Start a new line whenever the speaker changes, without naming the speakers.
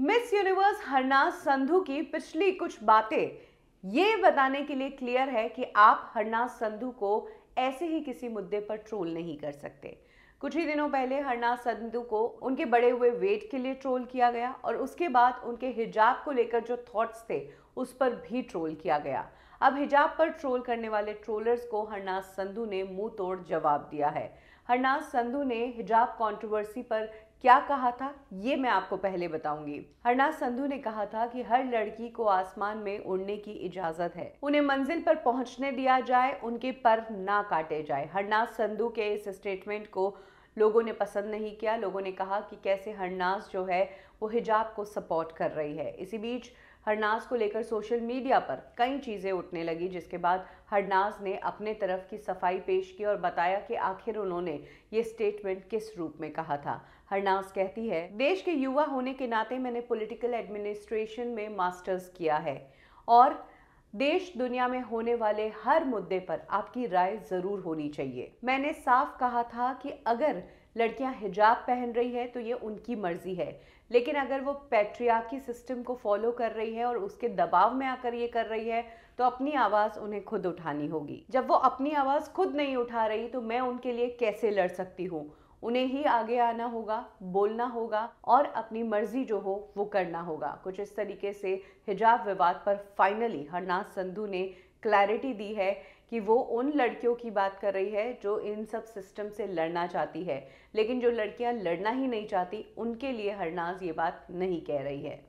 miss universe Harnaaz Sandhu की पिछली कुछ बातें ये बताने के लिए क्लियर है कि आप हरनाज संधू को ऐसे ही किसी मुद्दे पर ट्रोल नहीं कर सकते कुछ ही दिनों पहले हरनाज संधू को उनके बड़े हुए वेट के लिए ट्रोल किया गया और उसके बाद उनके हिजाब को लेकर जो थॉट्स थे उस पर भी ट्रोल किया गया अब हिजाब पर ट्रोल करने वाले ट्रोलर्स को हरनाज संधू ने मुंह तोड़ जवाब दिया है हरनाज संधू ने हिजाब कंट्रोवर्सी पर क्या कहा था ये मैं आपको पहले बताऊंगी हरनाज संधू ने कहा था कि हर लड़की को आसमान में उड़ने की इजाजत है उन्हें मंजिल पर पहुंचने दिया जाए उनके पर ना काटे जाए हरनाज संधू के इस स्टेटमेंट को लोगों ने पसंद नहीं किया लोगों ने कहा कि कैसे हरनाज जो है वो हिजाब को सपोर्ट कर रही है इसी बीच हरनाज को लेकर सोशल मीडिया पर कई चीज़ें उठने लगी जिसके बाद हरनाज ने अपने तरफ की सफाई पेश की और बताया कि आखिर उन्होंने ये स्टेटमेंट किस रूप में कहा था हरनाज कहती है देश के युवा होने के नाते मैंने पॉलिटिकल एडमिनिस्ट्रेशन में मास्टर्स किया है और देश दुनिया में होने वाले हर मुद्दे पर आपकी राय जरूर होनी चाहिए मैंने साफ कहा था कि अगर लड़कियां हिजाब पहन रही है तो ये उनकी मर्जी है लेकिन अगर वो पैट्रियाकी सिस्टम को फॉलो कर रही है और उसके दबाव में आकर ये कर रही है तो अपनी आवाज़ उन्हें खुद उठानी होगी जब वो अपनी आवाज़ खुद नहीं उठा रही तो मैं उनके लिए कैसे लड़ सकती हूँ उन्हें ही आगे आना होगा बोलना होगा और अपनी मर्जी जो हो वो करना होगा कुछ इस तरीके से हिजाब विवाद पर फाइनली हरनाथ संधु ने क्लैरिटी दी है कि वो उन लड़कियों की बात कर रही है जो इन सब सिस्टम से लड़ना चाहती है लेकिन जो लड़कियां लड़ना ही नहीं चाहती उनके लिए हरनाज ये बात नहीं कह रही है